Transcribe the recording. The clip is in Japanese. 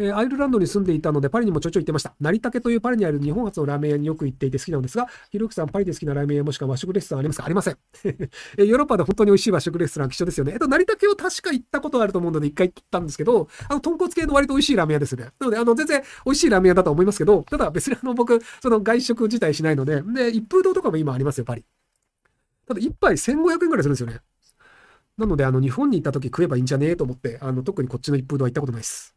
えー、アイルランドに住んでいたので、パリにもちょいちょい行ってました。成竹というパリにある日本初のラーメン屋によく行っていて好きなのですが、ひろゆきさん、パリで好きなラーメン屋もしくは和食レストランありますかありません。えヨーロッパで本当に美味しい和食レストラン、貴重ですよね。えっと、成竹を確か行ったことあると思うので、一回行ったんですけど、あの、豚骨系の割と美味しいラーメン屋ですね。なので、あの、全然美味しいラーメン屋だと思いますけど、ただ別にあの、僕、その外食自体しないので、で、一風堂とかも今ありますよ、パリ。ただ、一杯1500円ぐらいするんですよね。なので、あの、日本に行った時食えばいいんじゃねえと思って、あの、特にこっちの一風堂は行ったことないです。